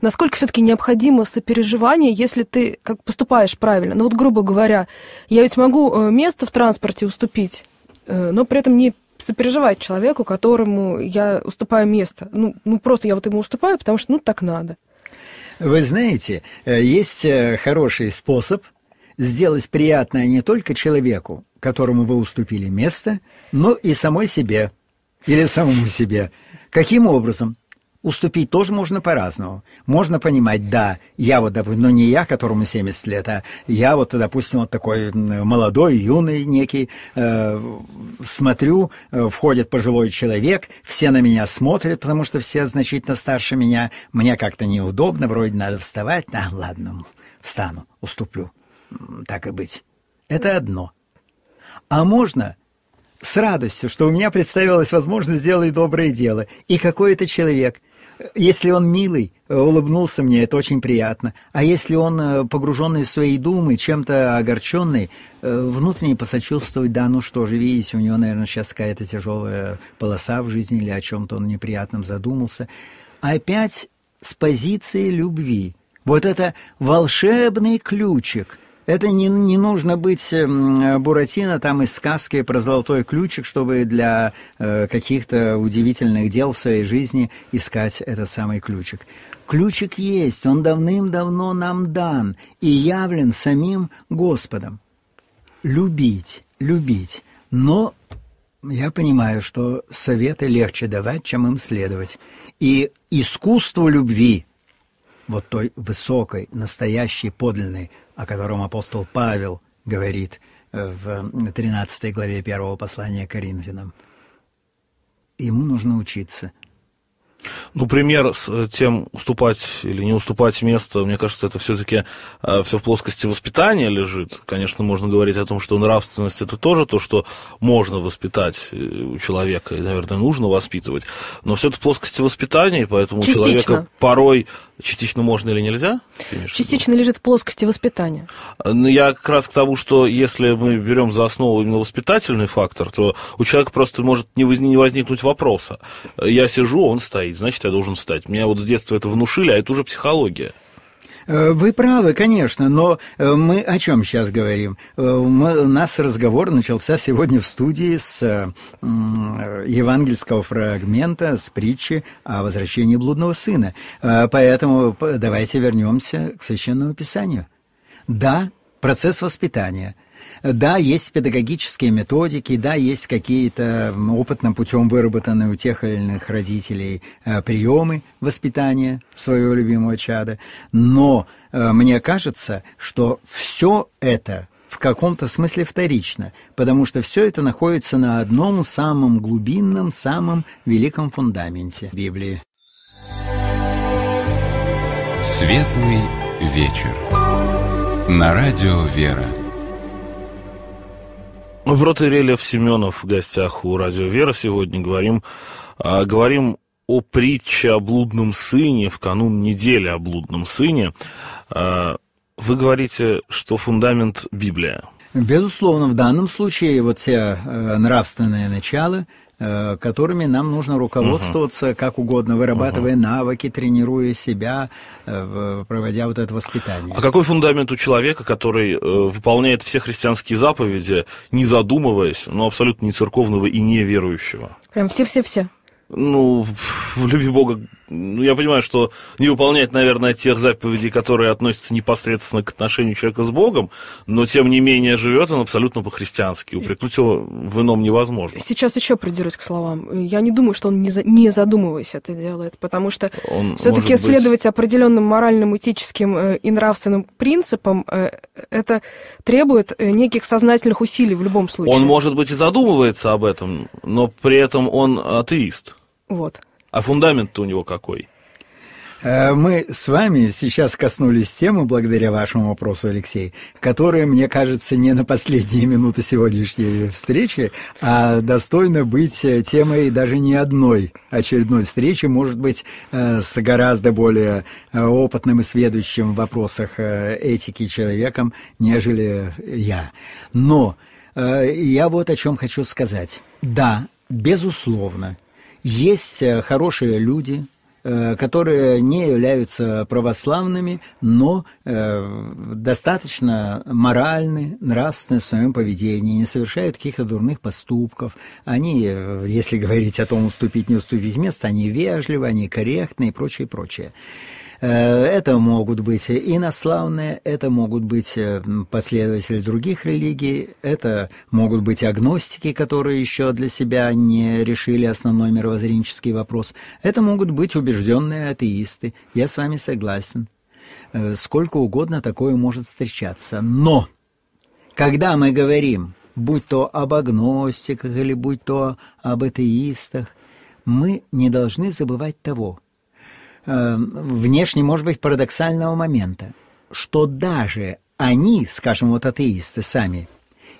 насколько все-таки необходимо сопереживание, если ты как поступаешь правильно? Ну вот, грубо говоря, я ведь могу э, место в транспорте уступить, э, но при этом не сопереживать человеку, которому я уступаю место. Ну, ну просто я вот ему уступаю, потому что ну так надо. Вы знаете, э, есть хороший способ сделать приятное не только человеку, которому вы уступили место, но и самой себе или самому себе. Каким образом? Уступить тоже можно по-разному. Можно понимать, да, я вот, допустим, но ну, не я, которому 70 лет, а я вот, допустим, вот такой молодой, юный некий, э, смотрю, э, входит пожилой человек, все на меня смотрят, потому что все значительно старше меня, мне как-то неудобно, вроде надо вставать, а ладно, встану, уступлю, так и быть. Это одно. А можно с радостью, что у меня представилась возможность сделать доброе дело. И какой это человек, если он милый, э, улыбнулся мне, это очень приятно. А если он э, погруженный в свои думы, чем-то огорченный, э, внутренне посочувствовать, да, ну что же, видите, у него, наверное, сейчас какая-то тяжелая полоса в жизни или о чем-то он неприятном задумался. Опять с позиции любви. Вот это волшебный ключик – это не, не нужно быть эм, Буратино там из сказки про золотой ключик, чтобы для э, каких-то удивительных дел в своей жизни искать этот самый ключик. Ключик есть, он давным-давно нам дан и явлен самим Господом. Любить, любить. Но я понимаю, что советы легче давать, чем им следовать. И искусство любви – вот той высокой, настоящей, подлинной, о котором апостол Павел говорит э, в 13 главе первого послания Коринфянам. Ему нужно учиться, ну, пример с э, тем уступать или не уступать место, мне кажется, это все-таки э, все в плоскости воспитания лежит. Конечно, можно говорить о том, что нравственность это тоже то, что можно воспитать э, у человека, и, наверное, нужно воспитывать. Но все это в плоскости воспитания, и поэтому у человека порой частично можно или нельзя. Частично лежит в плоскости воспитания. Я как раз к тому, что если мы берем за основу именно воспитательный фактор, то у человека просто может не возникнуть вопроса. Я сижу, он стоит говорить, значит, я должен встать. Меня вот с детства это внушили, а это уже психология. Э, вы правы, конечно, но э, мы о чем сейчас говорим? Э, мы, у нас разговор начался сегодня в студии с евангельского фрагмента, с притчи о возвращении блудного сына. Поэтому давайте вернемся к священному писанию. Да, процесс воспитания – да, есть педагогические методики, да, есть какие-то опытным путем выработанные у тех или иных родителей э, приемы воспитания своего любимого чада, но э, мне кажется, что все это в каком-то смысле вторично, потому что все это находится на одном самом глубинном, самом великом фундаменте Библии. Светлый вечер. На радио «Вера». В Роттерелев Семенов в гостях у Радио Вера сегодня говорим, а, говорим о притче о блудном сыне в канун недели о блудном сыне. А, вы говорите, что фундамент Библия. Безусловно, в данном случае вот те э, нравственные начала, Э, которыми нам нужно руководствоваться угу. как угодно, вырабатывая угу. навыки, тренируя себя, э, проводя вот это воспитание. А какой фундамент у человека, который э, выполняет все христианские заповеди, не задумываясь, но абсолютно не церковного и не верующего? Прям все-все-все. Ну, в любви Бога ну, я понимаю, что не выполнять, наверное, тех заповедей, которые относятся непосредственно к отношению человека с Богом, но, тем не менее, живет он абсолютно по-христиански. Упрекнуть его в ином невозможно. Сейчас еще придерусь к словам. Я не думаю, что он, не, за... не задумываясь, это делает, потому что все-таки быть... следовать определенным моральным, этическим э, и нравственным принципам, э, это требует э, неких сознательных усилий в любом случае. Он, может быть, и задумывается об этом, но при этом он атеист. Вот. А фундамент-то у него какой? Э, мы с вами сейчас коснулись темы, благодаря вашему вопросу, Алексей, которая, мне кажется, не на последние минуты сегодняшней встречи, а достойна быть темой даже не одной очередной встречи, может быть, э, с гораздо более э, опытным и сведущим в вопросах этики человеком, нежели я. Но я вот о чем хочу сказать. Да, безусловно, есть э, хорошие люди, э, которые не являются православными, но э, достаточно моральны, нравственны в своем поведении, не совершают каких-то дурных поступков. Они, если говорить о том, уступить, не уступить место, они вежливы, они корректны и прочее, прочее. Э, это могут быть инославные, это могут быть э, последователи других религий, это могут быть агностики, которые еще для себя не решили основной мировоззренческий вопрос. Это могут быть убежденные атеисты. Я с вами согласен. Э, сколько угодно такое может встречаться. Но когда мы говорим, будь то об агностиках или будь то об атеистах, мы не должны забывать того, э, внешне, может быть, парадоксального момента, что даже они, скажем, вот атеисты сами,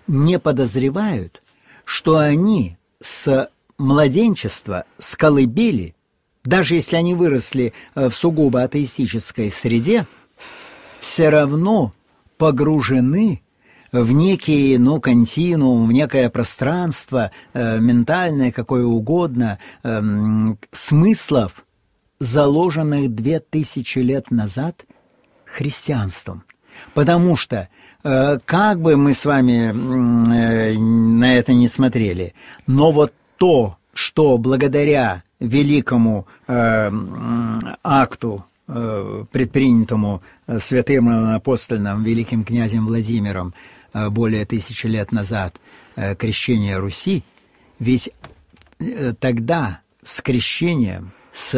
не подозревают, что они с младенчества, с колыбели, даже если они выросли э, в сугубо атеистической среде, все равно погружены в некий, ну, континуум, в некое пространство, э, ментальное, какое угодно, э, смыслов, заложенных две тысячи лет назад христианством. Потому что, э, как бы мы с вами э, на это не смотрели, но вот то, что благодаря великому э, акту предпринятому святым апостольным великим князем Владимиром более тысячи лет назад крещение Руси, ведь тогда с крещением – с,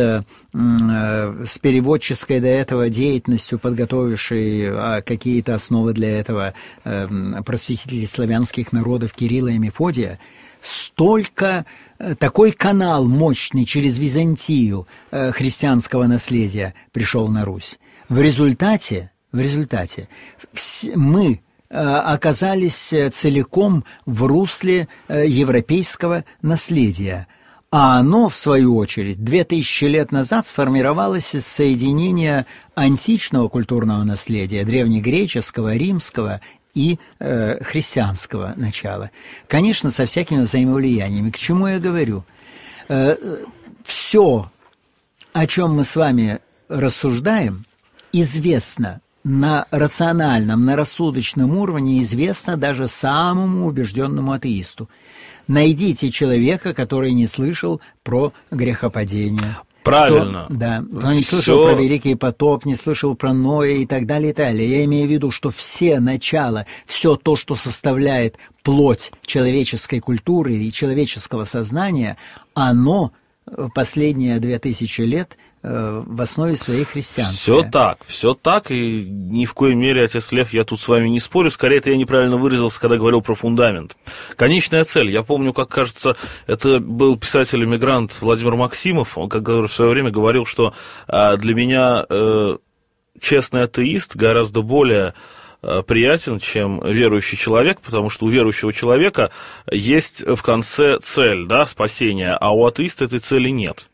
э, с переводческой до этого деятельностью, подготовившей а, какие-то основы для этого эм, просветителей славянских народов Кирилла и Мефодия, столько э, такой канал мощный через Византию э, христианского наследия пришел на Русь. В результате, в результате мы оказались целиком в русле европейского наследия – а оно, в свою очередь, две тысячи лет назад сформировалось из соединения античного культурного наследия, древнегреческого, римского и э, христианского начала. Конечно, со всякими взаимовлияниями. К чему я говорю? Э, все, о чем мы с вами рассуждаем, известно на рациональном, на рассудочном уровне известно даже самому убежденному атеисту найдите человека, который не слышал про грехопадение. Правильно. Что, да, кто не слышал все... про Великий потоп, не слышал про Ноя и так далее, и так далее. Я имею в виду, что все начала, все то, что составляет плоть человеческой культуры и человеческого сознания, оно э, последние две тысячи лет Э, в основе своей христианства. Все так, все так, и ни в коей мере, отец Лев, я тут с вами не спорю, скорее это я неправильно выразился, когда говорил про фундамент. Конечная цель, я помню, как кажется, это был писатель-эмигрант Владимир Максимов, он который в свое время говорил, что а, для меня э, честный атеист гораздо более э, приятен, чем верующий человек, потому что у верующего человека есть в конце цель, да, спасения, а у атеиста этой цели нет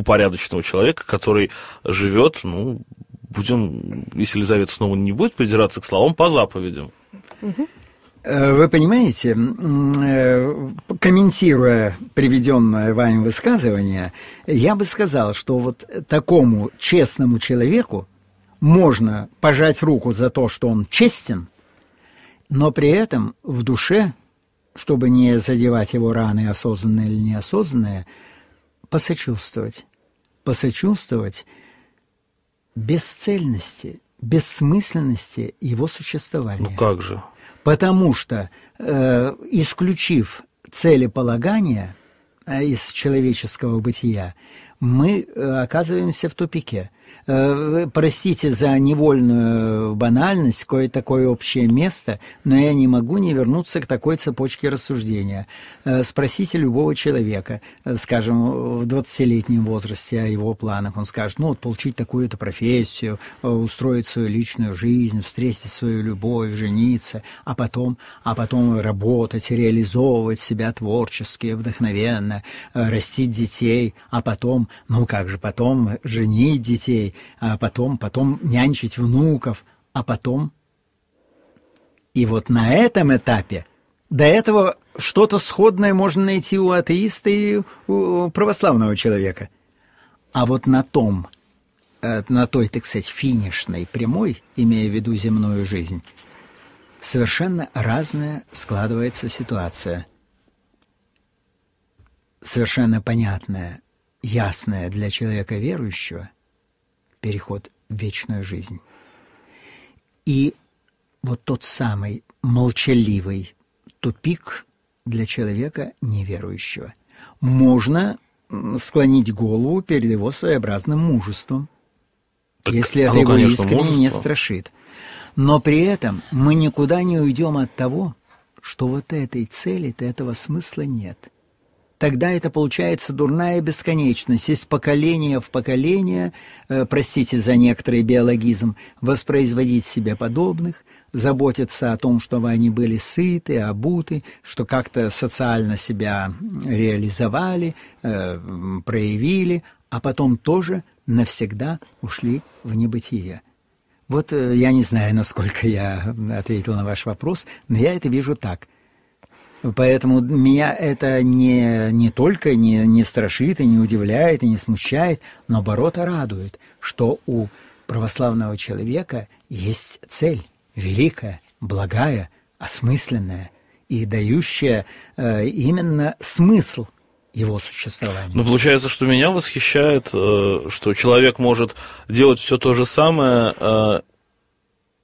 упорядоченного человека, который живет, ну, будем, если Елизавета снова не будет придираться к словам, по заповедям. Э, вы понимаете, э, комментируя приведенное вами высказывание, я бы сказал, что вот такому честному человеку можно пожать руку за то, что он честен, но при этом в душе, чтобы не задевать его раны, осознанные или неосознанные, посочувствовать посочувствовать бесцельности, бессмысленности его существования. Ну как же? Потому что, э, исключив целеполагание э, из человеческого бытия, мы э, оказываемся в тупике – Э, простите за невольную банальность, кое-такое общее место, но я не могу не вернуться к такой цепочке рассуждения. Э, спросите любого человека, э, скажем, в 20-летнем возрасте о его планах. Он скажет, ну, вот получить такую-то профессию, устроить свою личную жизнь, встретить свою любовь, жениться, а потом, а потом работать, реализовывать себя творчески, вдохновенно, растить детей, а потом, ну как же потом, женить детей, детей, а потом, потом нянчить внуков, а потом... И вот на этом этапе до этого что-то сходное можно найти у атеиста и у православного человека. А вот на том, э, на той, так сказать, финишной прямой, имея в виду земную жизнь, совершенно разная складывается ситуация. Совершенно понятная, ясная для человека верующего – переход в вечную жизнь. И вот тот самый молчаливый тупик для человека неверующего. Можно склонить голову перед его своеобразным мужеством, так если оно, его конечно, искренне мужество. не страшит. Но при этом мы никуда не уйдем от того, что вот этой цели-то, этого смысла нет тогда это получается дурная бесконечность из поколения в поколение, э, простите за некоторый биологизм, воспроизводить себе подобных, заботиться о том, чтобы они были сыты, обуты, что как-то социально себя реализовали, э, проявили, а потом тоже навсегда ушли в небытие. Вот э, я не знаю, насколько я ответил на ваш вопрос, но я это вижу так – Поэтому меня это не, не только не, не страшит и не удивляет и не смущает, но наоборот радует, что у православного человека есть цель великая, благая, осмысленная и дающая э, именно смысл его существования. Ну, получается, что меня восхищает, э, что человек может делать все то же самое э,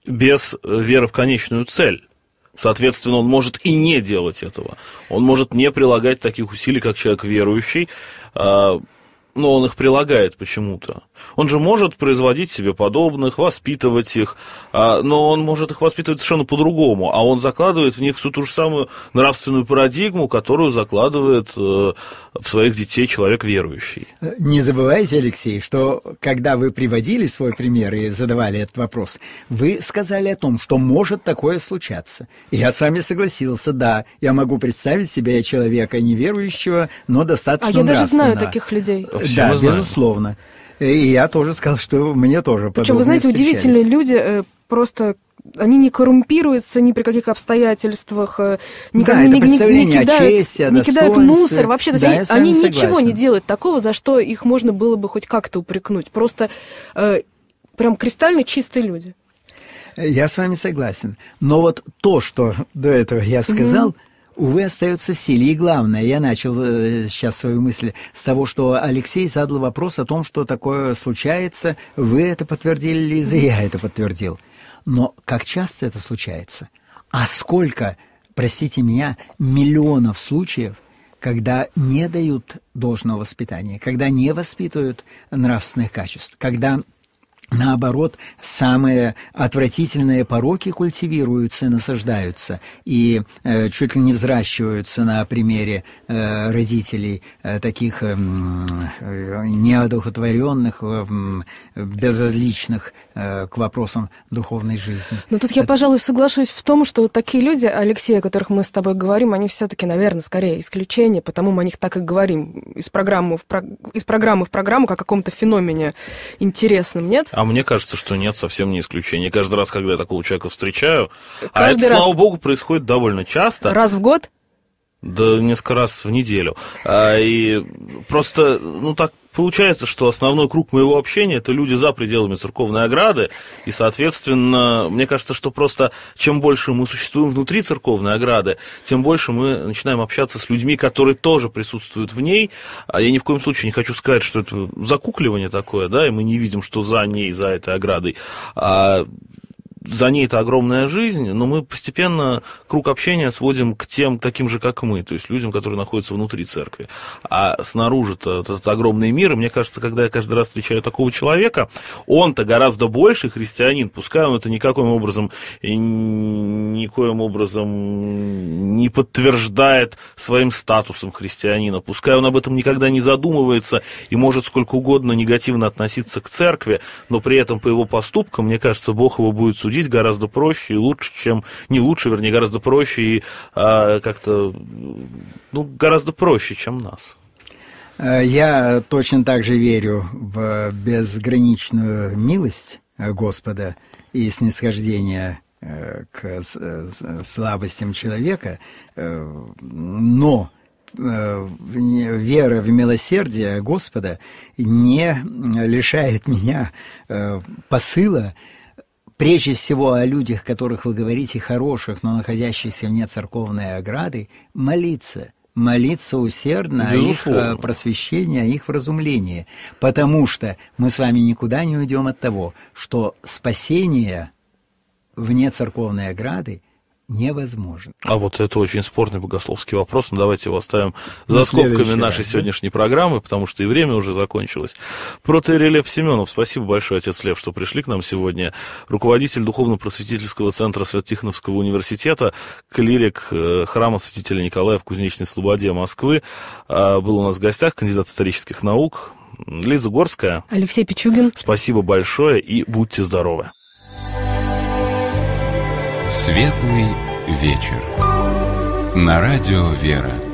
без веры в конечную цель. Соответственно, он может и не делать этого. Он может не прилагать таких усилий, как человек верующий. А, но он их прилагает почему-то. Он же может производить себе подобных, воспитывать их, а, но он может их воспитывать совершенно по-другому, а он закладывает в них всю ту же самую нравственную парадигму, которую закладывает э, в своих детей человек верующий. Не забывайте, Алексей, что когда вы приводили свой пример и задавали этот вопрос, вы сказали о том, что может такое случаться. И я с вами согласился, да, я могу представить себе человека неверующего, но достаточно А я даже знаю таких людей. Э, все да, мы знаем. безусловно. Э, и я тоже сказал, что мне тоже Причем, вы знаете, удивительные люди э, просто они не коррумпируются ни при каких обстоятельствах, э, никак, да, не, не, не, кидают, чести, не кидают мусор. Вообще, то есть они, они ничего не делают такого, за что их можно было бы хоть как-то упрекнуть. Просто э, прям кристально чистые люди. Я с вами согласен. Но вот то, что до этого я сказал, mm-hmm Увы, остается в силе. И главное, я начал э, сейчас свою мысль с того, что Алексей задал вопрос о том, что такое случается. Вы это подтвердили, Лиза, я это подтвердил. Но как часто это случается? А сколько, простите меня, миллионов случаев, когда не дают должного воспитания, когда не воспитывают нравственных качеств, когда наоборот, самые отвратительные пороки культивируются насаждаются, и э, чуть ли не взращиваются на примере э, родителей э, таких эм, э, неодухотворенных, э, безразличных э, к вопросам духовной жизни. Но ну, тут я, Это... пожалуй, соглашусь в том, что такие люди, Алексей, о которых мы с тобой говорим, они все-таки, наверное, скорее исключение, потому мы о них так и говорим из программы в, про... из программы, в программу, как о каком-то феномене интересном, нет? А мне кажется, что нет, совсем не исключение. Каждый раз, когда я такого человека встречаю, а Каждый а это, раз... слава богу, происходит довольно часто. Раз в год? Да несколько раз в неделю. А, и просто, ну так Получается, что основной круг моего общения – это люди за пределами церковной ограды, и, соответственно, мне кажется, что просто чем больше мы существуем внутри церковной ограды, тем больше мы начинаем общаться с людьми, которые тоже присутствуют в ней. А я ни в коем случае не хочу сказать, что это закукливание такое, да, и мы не видим, что за ней, за этой оградой. А за ней это огромная жизнь, но мы постепенно круг общения сводим к тем таким же, как мы, то есть людям, которые находятся внутри церкви. А снаружи-то этот огромный мир, и мне кажется, когда я каждый раз встречаю такого человека, он-то гораздо больше христианин, пускай он это никаким образом, никоим образом не подтверждает своим статусом христианина, пускай он об этом никогда не задумывается и может сколько угодно негативно относиться к церкви, но при этом по его поступкам, мне кажется, Бог его будет судить судить гораздо проще и лучше, чем... Не лучше, вернее, гораздо проще и а, как-то... Ну, гораздо проще, чем нас. Э, я точно так же верю в безграничную милость э, Господа и снисхождение э, к слабостям человека, но вера в милосердие Господа не лишает меня посыла Прежде всего о людях, которых вы говорите, хороших, но находящихся вне церковной ограды, молиться, молиться усердно Безусловно. о их э, просвещении, о их вразумлении, потому что мы с вами никуда не уйдем от того, что спасение вне церковной ограды невозможен. А вот это очень спорный богословский вопрос, но ну, давайте его оставим за На скобками нашей раз, сегодняшней да? программы, потому что и время уже закончилось. Протоиерелев Семенов, спасибо большое, отец Лев, что пришли к нам сегодня. Руководитель Духовно-просветительского центра Святихновского университета, клирик э, храма святителя Николая в Кузнечной Слободе Москвы, а, был у нас в гостях, кандидат исторических наук, Лиза Горская. Алексей Пичугин. Спасибо большое и будьте здоровы. Светлый вечер. На радио «Вера»